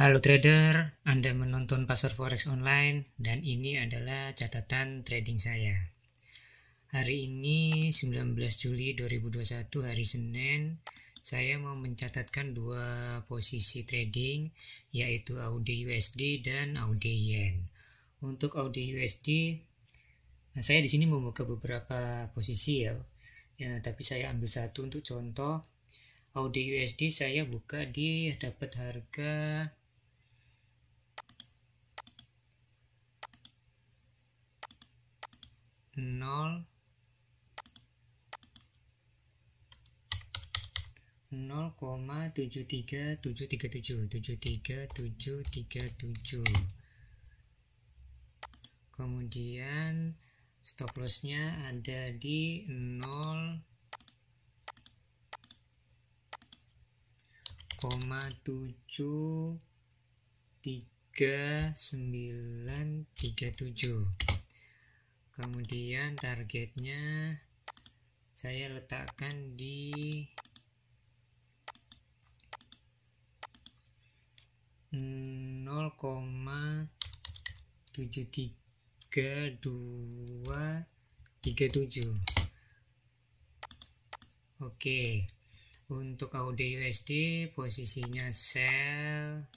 Halo trader, Anda menonton pasar forex online dan ini adalah catatan trading saya. Hari ini 19 Juli 2021 hari Senin, saya mau mencatatkan dua posisi trading yaitu AUD USD dan AUD Yen. Untuk AUD USD saya di sini membuka beberapa posisi ya. ya tapi saya ambil satu untuk contoh AUD USD saya buka di dapat harga 0 0,73737 kemudian stop lossnya ada di 0 0,73937 kemudian targetnya saya letakkan di nol koma tujuh tiga dua tiga tujuh oke untuk AUD USD posisinya sell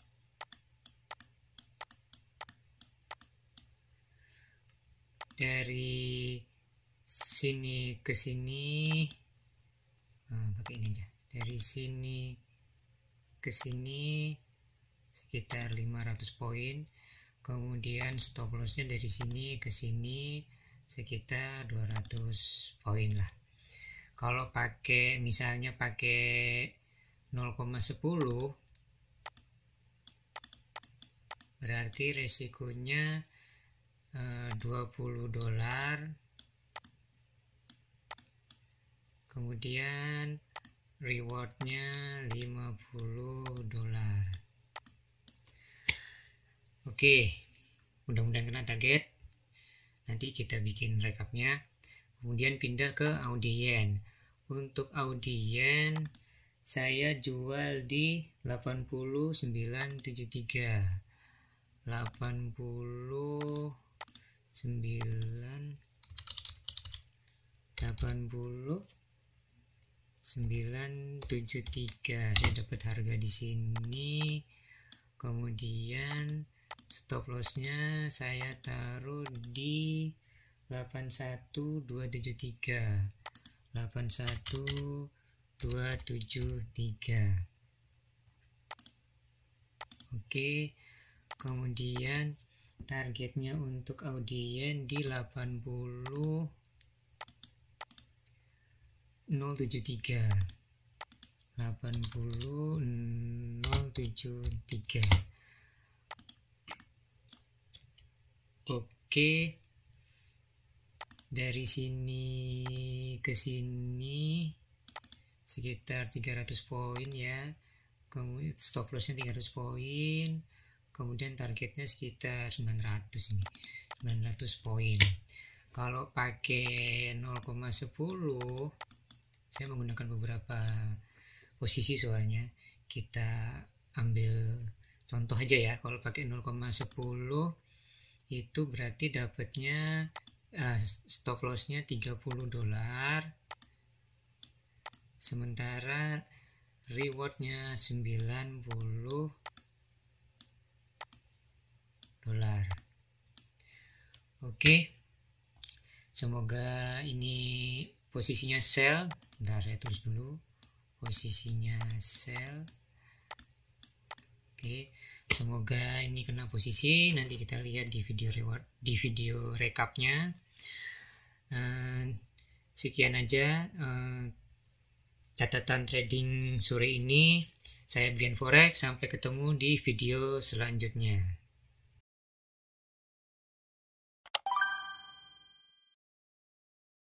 dari sini ke sini nah, pakai ini aja dari sini ke sini sekitar 500 poin kemudian stop lossnya dari sini ke sini sekitar 200 poin lah kalau pakai misalnya pakai 0,10 berarti resikonya 20 eh, dolar kemudian rewardnya 50 dolar oke mudah-mudahan kena target nanti kita bikin rekapnya kemudian pindah ke audien untuk audien saya jual di 8973 80 sembilan delapan puluh sembilan tujuh tiga saya dapat harga di sini kemudian stop lossnya saya taruh di 81273 81273 oke kemudian targetnya untuk audien di 80 073 80 073 oke dari sini ke sini sekitar 300 poin ya kamu stop lossnya 300 poin kemudian targetnya sekitar 900 ini 900 poin kalau pakai 0,10 saya menggunakan beberapa posisi soalnya kita ambil contoh aja ya kalau pakai 0,10 itu berarti dapatnya uh, stop lossnya 30 dolar sementara rewardnya 90 dolar oke semoga ini posisinya sell bentar saya tulis dulu posisinya sell oke semoga ini kena posisi nanti kita lihat di video reward di video recapnya uh, sekian aja uh, catatan trading sore ini saya Bian Forex sampai ketemu di video selanjutnya